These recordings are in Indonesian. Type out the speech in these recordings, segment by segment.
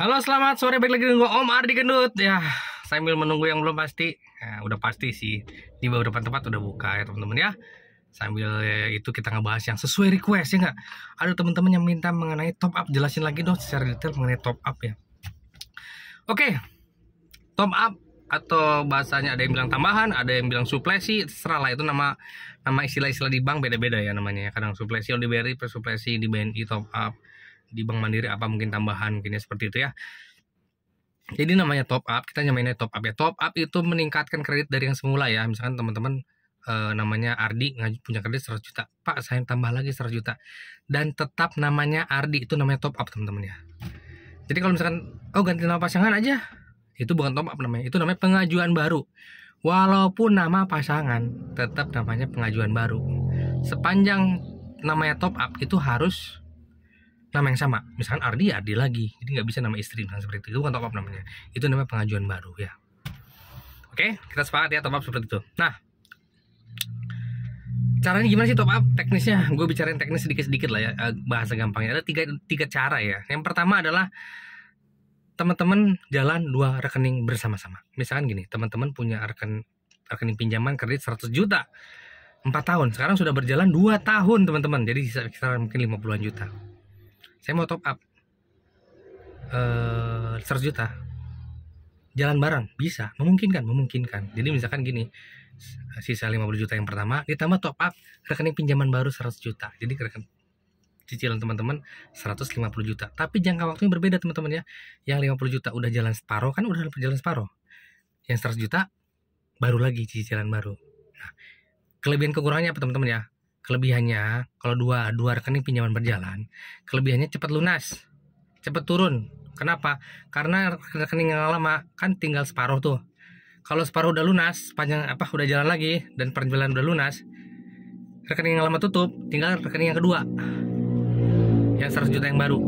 Halo selamat sore balik lagi dengan gue Om Ardi Gendut Ya sambil menunggu yang belum pasti ya, Udah pasti sih Di beberapa tempat udah buka ya teman-teman ya Sambil ya, itu kita ngebahas yang sesuai request ya nggak Ada teman-teman yang minta mengenai top up Jelasin lagi dong secara detail mengenai top up ya Oke Top up atau bahasanya ada yang bilang tambahan, ada yang bilang suplesi, terserah lah itu nama nama istilah-istilah di bank beda-beda ya namanya. Ya. Kadang suplesi kalau di BRI, suplesi di BNI top up di Bank Mandiri apa mungkin tambahan mungkin ya, seperti itu ya. Jadi namanya top up, kita nyamainnya top up ya. Top up itu meningkatkan kredit dari yang semula ya. Misalkan teman-teman e, namanya Ardi punya kredit 100 juta. Pak, saya tambah lagi 100 juta. Dan tetap namanya Ardi itu namanya top up, teman-teman ya. Jadi kalau misalkan oh ganti nama pasangan aja, itu bukan top up namanya. Itu namanya pengajuan baru. Walaupun nama pasangan tetap namanya pengajuan baru. Sepanjang namanya top up itu harus nama yang sama misalkan Ardi ya Ardi lagi jadi nggak bisa nama istri misalkan seperti itu itu kan top up namanya itu namanya pengajuan baru ya oke kita sepakat ya top up seperti itu nah caranya gimana sih top up teknisnya gue bicarain teknis sedikit sedikit lah ya eh, bahasa gampangnya ada tiga tiga cara ya yang pertama adalah teman-teman jalan dua rekening bersama-sama misalkan gini teman-teman punya rekening rekening pinjaman kredit 100 juta 4 tahun sekarang sudah berjalan 2 tahun teman-teman jadi kisaran mungkin 50-an juta saya mau top up eh, 100 juta jalan bareng bisa memungkinkan memungkinkan jadi misalkan gini sisa 50 juta yang pertama ditambah top up rekening pinjaman baru 100 juta jadi rekening cicilan teman-teman 150 juta tapi jangka waktunya berbeda teman-teman ya yang 50 juta udah jalan separuh kan udah jalan separuh yang 100 juta baru lagi cicilan baru nah kelebihan kekurangannya apa teman-teman ya kelebihannya kalau dua dua rekening pinjaman berjalan kelebihannya cepat lunas cepat turun kenapa karena rekening yang lama kan tinggal separuh tuh kalau separuh udah lunas panjang apa udah jalan lagi dan perjalanan udah lunas rekening yang lama tutup tinggal rekening yang kedua yang 100 juta yang baru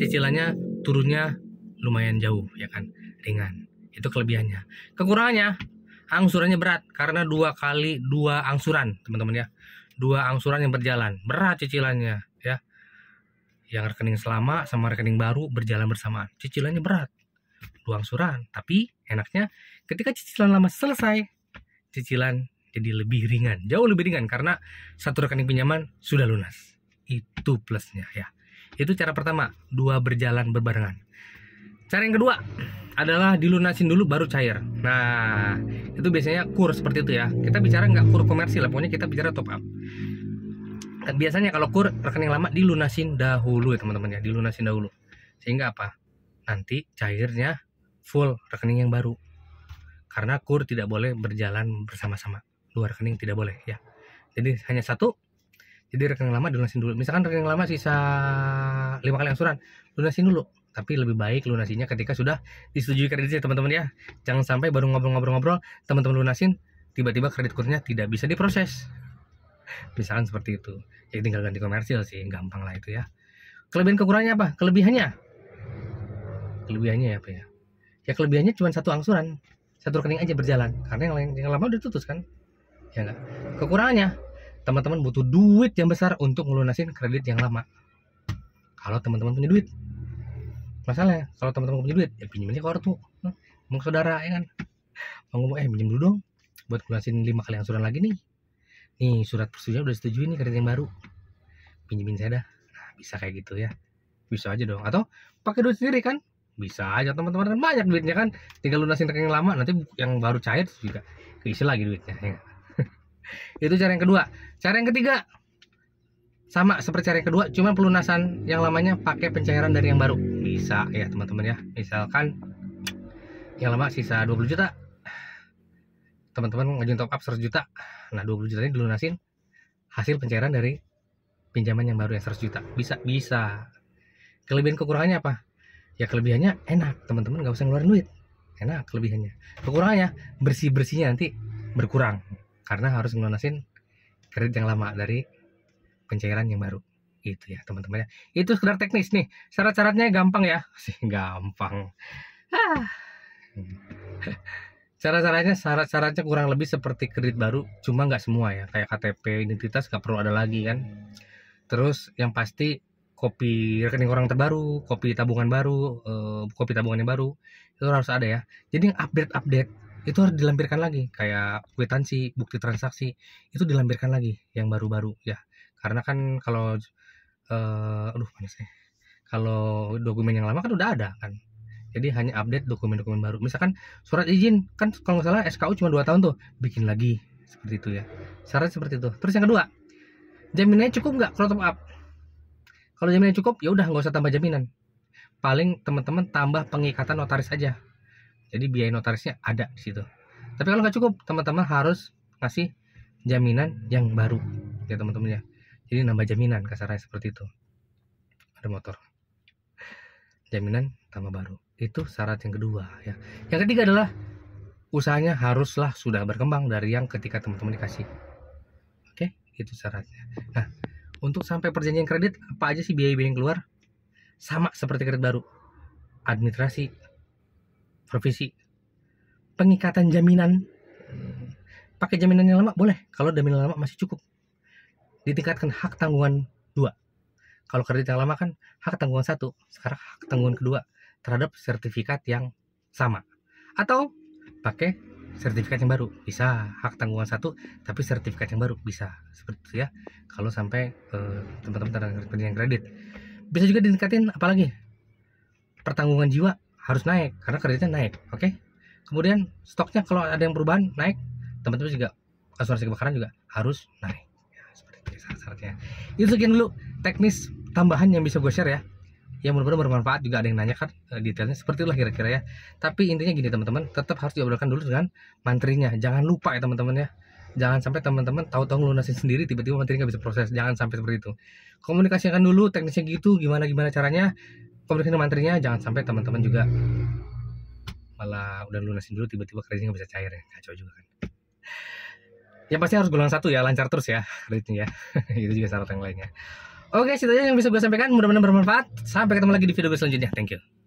cicilannya turunnya lumayan jauh ya kan ringan itu kelebihannya kekurangannya angsurannya berat karena dua kali dua angsuran teman-teman ya dua angsuran yang berjalan berat cicilannya ya yang rekening selama sama rekening baru berjalan bersamaan cicilannya berat dua angsuran tapi enaknya ketika cicilan lama selesai cicilan jadi lebih ringan jauh lebih ringan karena satu rekening pinjaman sudah lunas itu plusnya ya itu cara pertama dua berjalan berbarengan cara yang kedua adalah dilunasin dulu baru cair. Nah, itu biasanya kur seperti itu ya. Kita bicara nggak kur komersil, pokoknya kita bicara top up. Dan nah, biasanya kalau kur rekening lama dilunasin dahulu ya teman-teman ya, dilunasin dahulu. Sehingga apa? Nanti cairnya full rekening yang baru. Karena kur tidak boleh berjalan bersama-sama. luar rekening tidak boleh ya. Jadi hanya satu jadi rekening lama dilunasin dulu. Misalkan rekening lama sisa lima kali angsuran, lunasin dulu tapi lebih baik lunasinya ketika sudah disetujui kreditnya teman-teman ya jangan sampai baru ngobrol-ngobrol-ngobrol teman-teman lunasin tiba-tiba kredit kurnya tidak bisa diproses misalkan seperti itu ya tinggal ganti komersil sih gampang lah itu ya kelebihan kekurangannya apa kelebihannya kelebihannya apa ya, ya ya kelebihannya cuma satu angsuran satu rekening aja berjalan karena yang yang lama udah tutus kan ya enggak kekurangannya teman-teman butuh duit yang besar untuk melunasin kredit yang lama kalau teman-teman punya duit masalah kalau teman-teman punya duit ya pinjamannya ke mau hmm? saudara ya kan mau ngomong eh pinjam dulu dong buat lunasin lima kali angsuran lagi nih nih surat persetujuan udah setuju nih kredit yang baru pinjemin saya dah nah, bisa kayak gitu ya bisa aja dong atau pakai duit sendiri kan bisa aja teman-teman kan banyak duitnya kan tinggal lunasin rekening lama nanti yang baru cair juga keisi lagi duitnya ya. itu cara yang kedua cara yang ketiga sama seperti cara yang kedua cuma pelunasan yang lamanya pakai pencairan dari yang baru bisa ya teman-teman ya misalkan yang lama sisa 20 juta teman-teman ngajuin top up 100 juta nah 20 juta ini dilunasin hasil pencairan dari pinjaman yang baru yang 100 juta bisa bisa kelebihan kekurangannya apa ya kelebihannya enak teman-teman nggak usah ngeluarin duit enak kelebihannya kekurangannya bersih bersihnya nanti berkurang karena harus melunasin kredit yang lama dari pencairan yang baru itu ya teman-teman ya itu sekedar teknis nih syarat-syaratnya gampang ya sih gampang Cara-caranya syarat-syaratnya kurang lebih seperti kredit baru cuma nggak semua ya kayak KTP identitas nggak perlu ada lagi kan terus yang pasti kopi rekening orang terbaru kopi tabungan baru eh, kopi tabungannya baru itu harus ada ya jadi yang update-update itu harus dilampirkan lagi kayak kwitansi bukti transaksi itu dilampirkan lagi yang baru-baru ya karena kan kalau uh, aduh panas ya kalau dokumen yang lama kan udah ada kan jadi hanya update dokumen-dokumen baru misalkan surat izin kan kalau nggak salah SKU cuma dua tahun tuh bikin lagi seperti itu ya syarat seperti itu terus yang kedua jaminannya cukup nggak kalau top up kalau jaminannya cukup ya udah nggak usah tambah jaminan paling teman-teman tambah pengikatan notaris aja jadi biaya notarisnya ada di situ tapi kalau nggak cukup teman-teman harus ngasih jaminan yang baru ya teman-teman ya jadi nambah jaminan kasarnya seperti itu ada motor jaminan tambah baru itu syarat yang kedua ya yang ketiga adalah usahanya haruslah sudah berkembang dari yang ketika teman-teman dikasih oke itu syaratnya nah untuk sampai perjanjian kredit apa aja sih biaya-biaya yang keluar sama seperti kredit baru administrasi provisi pengikatan jaminan pakai jaminan yang lama boleh kalau jaminan lama masih cukup ditingkatkan hak tanggungan dua. Kalau kredit yang lama kan hak tanggungan satu, sekarang hak tanggungan kedua terhadap sertifikat yang sama. Atau pakai sertifikat yang baru bisa hak tanggungan satu tapi sertifikat yang baru bisa seperti itu ya kalau sampai teman eh, teman-teman tenaga kredit bisa juga ditingkatin apalagi pertanggungan jiwa harus naik karena kreditnya naik oke kemudian stoknya kalau ada yang perubahan naik teman-teman juga asuransi kebakaran juga harus naik syarat itu sekian dulu teknis tambahan yang bisa gue share ya yang mudah benar bermanfaat juga ada yang nanya kan eh, detailnya seperti itulah kira-kira ya tapi intinya gini teman-teman tetap harus diobrolkan dulu dengan mantrinya jangan lupa ya teman-teman ya jangan sampai teman-teman tahu-tahu lunasin sendiri tiba-tiba mantri nggak bisa proses jangan sampai seperti itu komunikasikan dulu teknisnya gitu gimana gimana caranya komunikasi mantrinya jangan sampai teman-teman juga malah udah lunasin dulu tiba-tiba kerjanya nggak bisa cair ya kacau juga kan Ya pasti harus golongan satu ya lancar terus ya ya itu juga syarat yang lainnya oke situ aja yang bisa gue sampaikan mudah-mudahan bermanfaat sampai ketemu lagi di video gue selanjutnya thank you